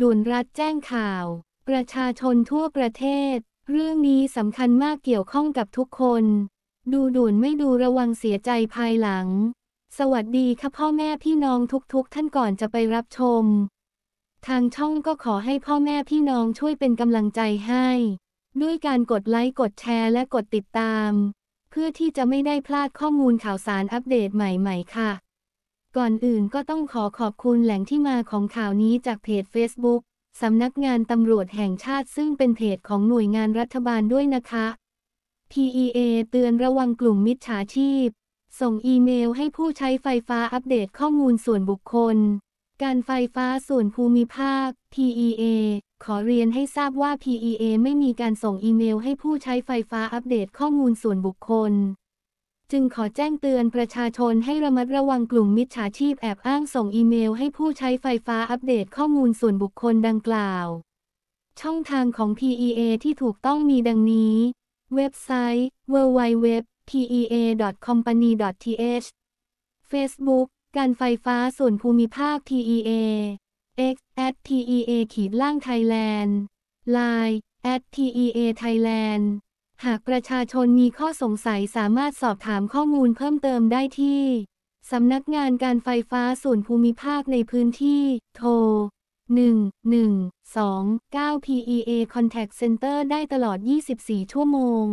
ด่วนรัฐแจ้งข่าว ประชาชนทั่วประเทศ เรื่องนี้สำคัญมากเกี่ยวข้องกับทุกคน ดูด่วนไม่ดูระวังเสียใจภายหลัง สวัสดีค่ะพ่อแม่พี่น้องทุกๆ ท่านก่อนจะไปรับชม ทางช่องก็ขอให้พ่อแม่พี่น้องช่วยเป็นกำลังใจให้ ด้วยการกดไลค์กดแชร์และกดติดตาม เพื่อที่จะไม่ได้พลาดข้อมูลข่าวสารอัปเดตใหม่ๆค่ะก่อนอื่นก็ต้องขอขอบคุณแหล่งที่มาของข่าวนี้จากเพจ Facebook สำนักงานตำรวจแห่งชาติซึ่งเป็นเพจของหน่วยงานรัฐบาลด้วยนะคะ PEA เตือนระวังกลุ่มมิจฉาชีพ ส่งอีเมลให้ผู้ใช้ไฟฟ้าอัปเดตข้อมูลส่วนบุคคล การไฟฟ้าส่วนภูมิภาค PEA ขอเรียนให้ทราบว่า PEA ไม่มีการส่งอีเมลให้ผู้ใช้ไฟฟ้าอัปเดตข้อมูลส่วนบุคคลจึงขอแจ้งเตือนประชาชนให้ระมัดระวังกลุ่มมิจฉาชีพแอบอ้างส่งอีเมลให้ผู้ใช้ไฟฟ้าอัปเดตข้อมูลส่วนบุคคลดังกล่าว ช่องทางของ PEA ที่ถูกต้องมีดังนี้ เว็บไซต์ www.pea.company.th Facebook การไฟฟ้าส่วนภูมิภาค PEA X at PEA ขีดล่างไทยแลนด์ Line at PEA Thailand หากประชาชนมีข้อสงสัยสามารถสอบถามข้อมูลเพิ่มเติมได้ที่ สำนักงานการไฟฟ้าส่วนภูมิภาคในพื้นที่โทร1129 PEA Contact Center ได้ตลอด 24 ชั่วโมง